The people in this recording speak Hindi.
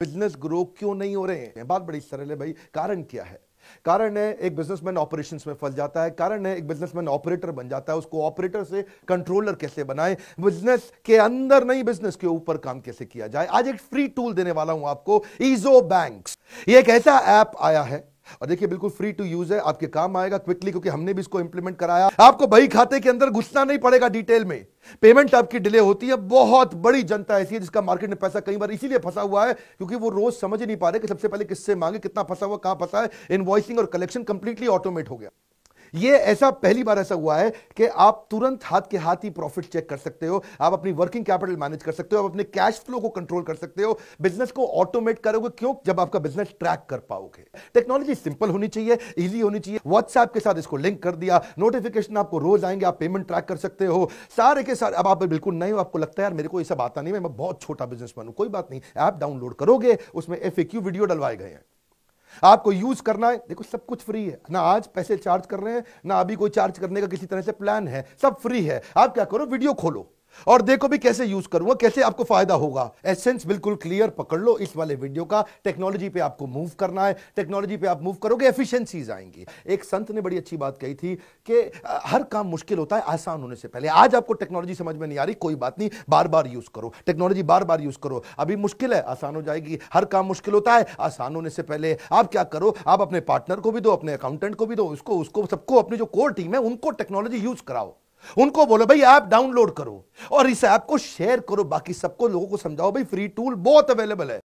बिजनेस ग्रो क्यों नहीं हो रहे हैं बात बड़ी सरल है भाई कारण क्या है कारण है एक बिजनेसमैन ऑपरेशंस में फल जाता है कारण है एक बिजनेसमैन ऑपरेटर बन जाता है उसको ऑपरेटर से कंट्रोलर कैसे बनाए बिजनेस के अंदर नहीं बिजनेस के ऊपर काम कैसे किया जाए आज एक फ्री टूल देने वाला हूं आपको ईजो बैंक ये एक ऐसा ऐप आया है और देखिए बिल्कुल फ्री टू यूज है आपके काम आएगा क्विकली क्योंकि हमने भी इसको इंप्लीमेंट कराया आपको बही खाते के अंदर घुसना नहीं पड़ेगा डिटेल में पेमेंट आपकी डिले होती है बहुत बड़ी जनता ऐसी है जिसका मार्केट में पैसा कई बार इसीलिए फंसा हुआ है क्योंकि वो रोज समझ ही नहीं पा रहे कि सबसे पहले किससे मांगे कितना फंसा हुआ कहां फंसा है इनवॉइसिंग और कलेक्शन कंप्लीटली ऑटोमेट हो गया ये ऐसा पहली बार ऐसा हुआ है कि आप तुरंत हाथ के हाथ ही प्रॉफिट चेक कर सकते हो आप अपनी वर्किंग कैपिटल मैनेज कर सकते हो आप अपने कैश फ्लो को कंट्रोल कर सकते हो बिजनेस को ऑटोमेट करोगे क्यों जब आपका बिजनेस ट्रैक कर पाओगे टेक्नोलॉजी सिंपल होनी चाहिए ईजी होनी चाहिए व्हाट्सएप के साथ इसको लिंक कर दिया नोटिफिकेशन आपको रोज आएंगे आप पेमेंट ट्रैक कर सकते हो सारे के सारे अब आप बिल्कुल नहीं हो आपको लगता है यार मेरे को ये सब आता नहीं मैं बहुत छोटा बिजनेस बनू कोई बात नहीं ऐप डाउनलोड करोगे उसमें एफ वीडियो डलवाए गए हैं आपको यूज करना है देखो सब कुछ फ्री है ना आज पैसे चार्ज कर रहे हैं ना अभी कोई चार्ज करने का किसी तरह से प्लान है सब फ्री है आप क्या करो वीडियो खोलो और देखो भी कैसे यूज करूंगा कैसे आपको फायदा होगा एसेंस बिल्कुल क्लियर पकड़ लो इस वाले वीडियो का टेक्नोलॉजी पे आपको मूव करना है टेक्नोलॉजी पे आप मूव करोगे एफिशिएंसीज आएंगी एक संत ने बड़ी अच्छी बात कही थी कि हर काम मुश्किल होता है आसान होने से पहले आज आपको टेक्नोलॉजी समझ में नहीं आ रही कोई बात नहीं बार बार यूज करो टेक्नोलॉजी बार बार यूज करो अभी मुश्किल है आसान हो जाएगी हर काम मुश्किल होता है आसान होने से पहले आप क्या करो आप अपने पार्टनर को भी दो अपने अकाउंटेंट को भी दो उसको उसको सबको अपनी जो कोर टीम है उनको टेक्नोलॉजी यूज कराओ उनको बोलो भाई ऐप डाउनलोड करो और इस ऐप को शेयर करो बाकी सबको लोगों को समझाओ भाई फ्री टूल बहुत अवेलेबल है